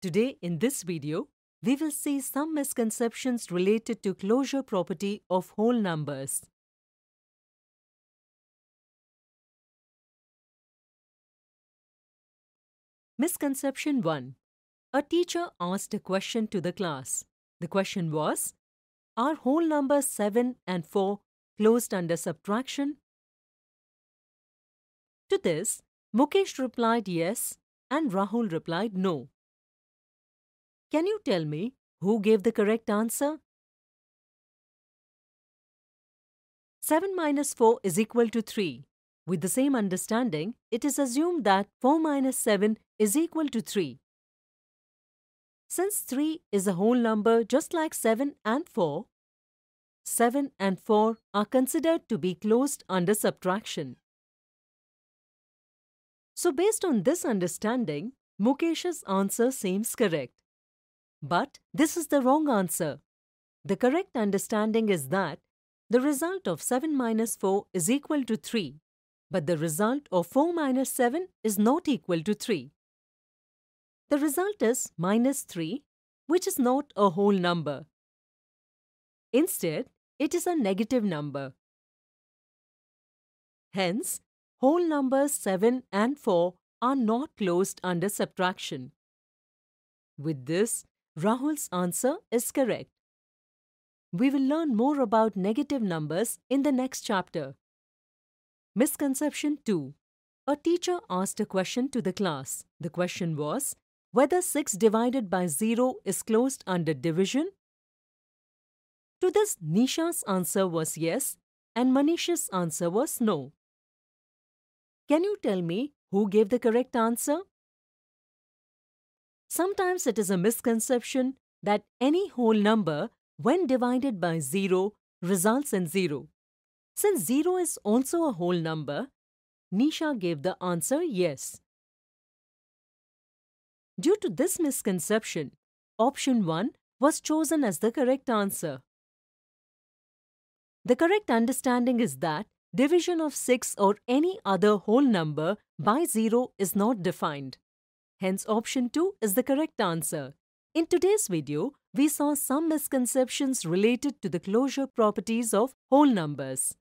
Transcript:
Today in this video, we will see some misconceptions related to closure property of whole numbers. Misconception 1. A teacher asked a question to the class. The question was, Are whole numbers 7 and 4 closed under subtraction? To this, Mukesh replied yes and Rahul replied no. Can you tell me who gave the correct answer? 7 minus 4 is equal to 3. With the same understanding, it is assumed that 4 minus 7 is equal to 3. Since 3 is a whole number just like 7 and 4, 7 and 4 are considered to be closed under subtraction. So based on this understanding, Mukesh's answer seems correct. But this is the wrong answer. The correct understanding is that the result of 7 minus 4 is equal to 3, but the result of 4 minus 7 is not equal to 3. The result is minus 3, which is not a whole number. Instead, it is a negative number. Hence, whole numbers 7 and 4 are not closed under subtraction. With this, Rahul's answer is correct. We will learn more about negative numbers in the next chapter. Misconception 2 A teacher asked a question to the class. The question was whether 6 divided by 0 is closed under division. To this, Nisha's answer was yes and Manish's answer was no. Can you tell me who gave the correct answer? Sometimes it is a misconception that any whole number, when divided by 0, results in 0. Since 0 is also a whole number, Nisha gave the answer yes. Due to this misconception, option 1 was chosen as the correct answer. The correct understanding is that division of 6 or any other whole number by 0 is not defined. Hence option 2 is the correct answer. In today's video, we saw some misconceptions related to the closure properties of whole numbers.